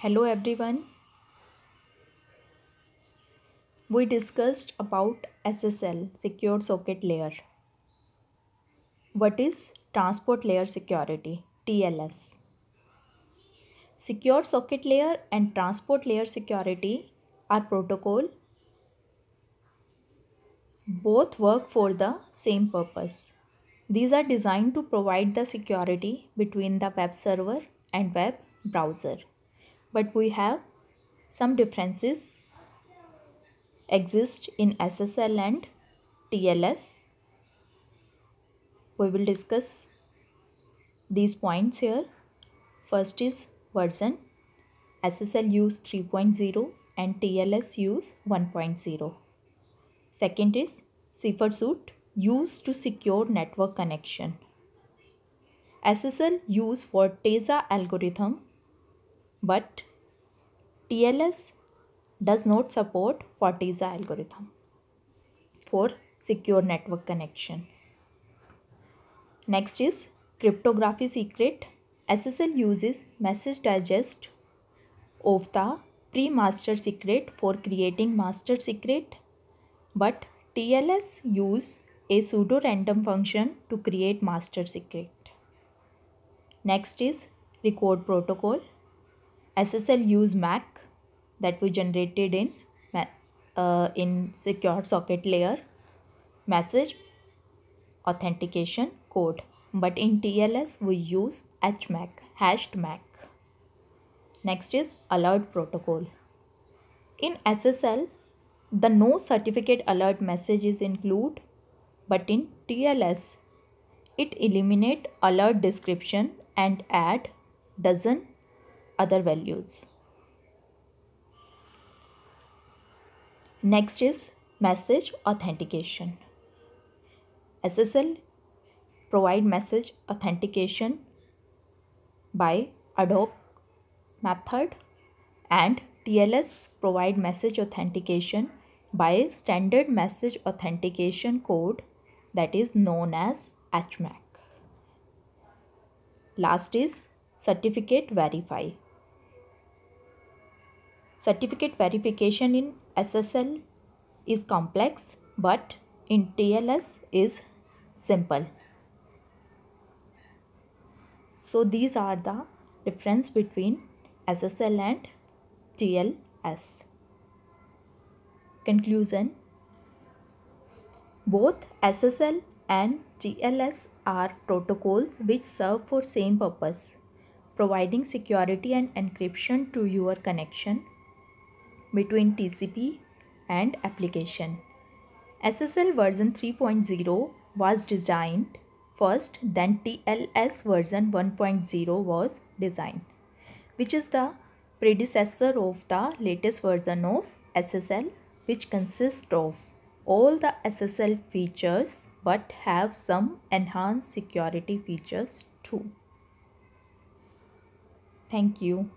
hello everyone we discussed about ssl secure socket layer what is transport layer security tls secure socket layer and transport layer security are protocol both work for the same purpose these are designed to provide the security between the web server and web browser but we have some differences exist in SSL and TLS. We will discuss these points here. First is version. SSL use 3.0 and TLS use 1.0. Second is cipher suit used to secure network connection. SSL use for TESA algorithm but TLS does not support Fortiza algorithm for secure network connection. Next is cryptography secret. SSL uses message digest of the pre-master secret for creating master secret but TLS use a pseudo random function to create master secret. Next is record protocol. SSL use MAC that we generated in uh, in secure socket layer message authentication code but in TLS we use HMAC hashed MAC next is alert protocol in SSL the no certificate alert message is include but in TLS it eliminate alert description and add doesn't other values. Next is message authentication. SSL provide message authentication by Adobe method and TLS provide message authentication by standard message authentication code that is known as HMAC. Last is certificate verify certificate verification in SSL is complex but in TLS is simple. So these are the difference between SSL and TLS. Conclusion Both SSL and TLS are protocols which serve for same purpose providing security and encryption to your connection between TCP and application. SSL version 3.0 was designed first, then TLS version 1.0 was designed, which is the predecessor of the latest version of SSL, which consists of all the SSL features but have some enhanced security features too. Thank you.